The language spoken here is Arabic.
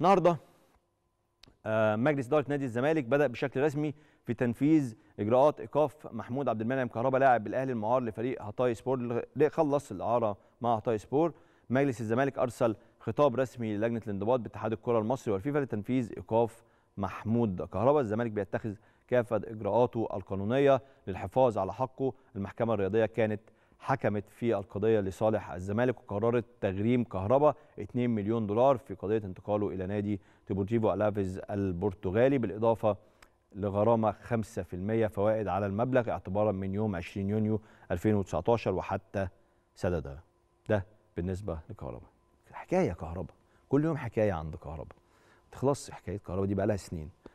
النهارده آه، مجلس اداره نادي الزمالك بدا بشكل رسمي في تنفيذ اجراءات ايقاف محمود عبد المنعم كهربا لاعب الاهلي المعار لفريق هتاي سبور اللي خلص الاعاره مع هتاي سبور مجلس الزمالك ارسل خطاب رسمي للجنه الانضباط باتحاد الكره المصري والفيفا لتنفيذ ايقاف محمود كهربا الزمالك بيتخذ كافه اجراءاته القانونيه للحفاظ على حقه المحكمه الرياضيه كانت حكمت في القضية لصالح الزمالك وقررت تغريم كهربا 2 مليون دولار في قضية انتقاله إلى نادي ديبورتيفو ألافيز البرتغالي بالإضافة لغرامة 5% فوائد على المبلغ اعتبارا من يوم 20 يونيو 2019 وحتى سددها ده بالنسبة لكهربا حكاية كهربا كل يوم حكاية عند كهربا تخلص حكاية كهربا دي بقى لها سنين